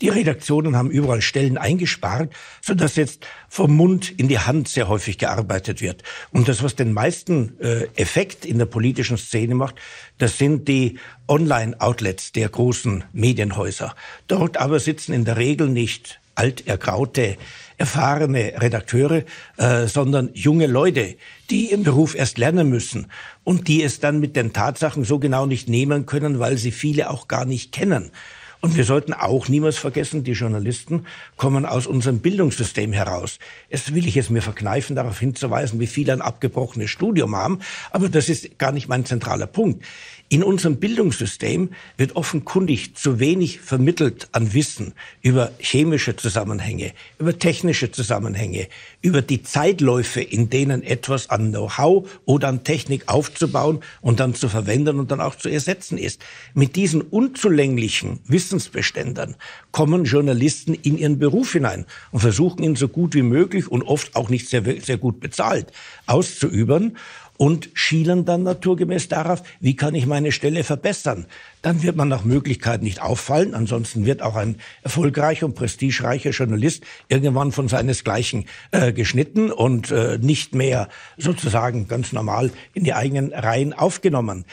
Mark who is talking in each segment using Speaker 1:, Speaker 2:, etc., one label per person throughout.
Speaker 1: Die Redaktionen haben überall Stellen eingespart, sodass jetzt vom Mund in die Hand sehr häufig gearbeitet wird. Und das, was den meisten äh, Effekt in der politischen Szene macht, das sind die Online-Outlets der großen Medienhäuser. Dort aber sitzen in der Regel nicht altergraute, erfahrene Redakteure, äh, sondern junge Leute, die ihren Beruf erst lernen müssen und die es dann mit den Tatsachen so genau nicht nehmen können, weil sie viele auch gar nicht kennen. Und wir sollten auch niemals vergessen, die Journalisten kommen aus unserem Bildungssystem heraus. Es will ich jetzt mir verkneifen, darauf hinzuweisen, wie viele ein abgebrochenes Studium haben, aber das ist gar nicht mein zentraler Punkt. In unserem Bildungssystem wird offenkundig zu wenig vermittelt an Wissen über chemische Zusammenhänge, über technische Zusammenhänge, über die Zeitläufe, in denen etwas an Know-how oder an Technik aufzubauen und dann zu verwenden und dann auch zu ersetzen ist. Mit diesen unzulänglichen Wissen Wissensbeständern kommen Journalisten in ihren Beruf hinein und versuchen ihn so gut wie möglich und oft auch nicht sehr, sehr gut bezahlt auszuüben und schielen dann naturgemäß darauf, wie kann ich meine Stelle verbessern. Dann wird man nach Möglichkeit nicht auffallen, ansonsten wird auch ein erfolgreicher und prestigereicher Journalist irgendwann von seinesgleichen äh, geschnitten und äh, nicht mehr sozusagen ganz normal in die eigenen Reihen aufgenommen.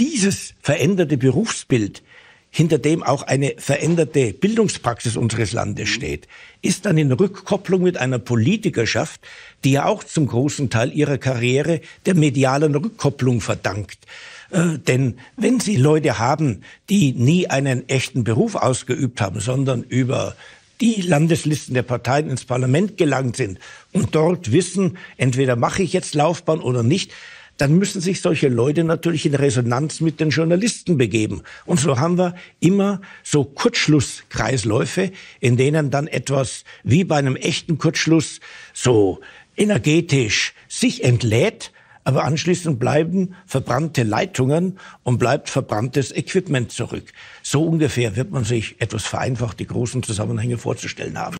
Speaker 1: Dieses veränderte Berufsbild hinter dem auch eine veränderte Bildungspraxis unseres Landes mhm. steht, ist dann in Rückkopplung mit einer Politikerschaft, die ja auch zum großen Teil ihrer Karriere der medialen Rückkopplung verdankt. Äh, denn wenn Sie Leute haben, die nie einen echten Beruf ausgeübt haben, sondern über die Landeslisten der Parteien ins Parlament gelangt sind und dort wissen, entweder mache ich jetzt Laufbahn oder nicht, dann müssen sich solche Leute natürlich in Resonanz mit den Journalisten begeben. Und so haben wir immer so Kurzschlusskreisläufe, in denen dann etwas wie bei einem echten Kurzschluss so energetisch sich entlädt, aber anschließend bleiben verbrannte Leitungen und bleibt verbranntes Equipment zurück. So ungefähr wird man sich etwas vereinfacht die großen Zusammenhänge vorzustellen haben.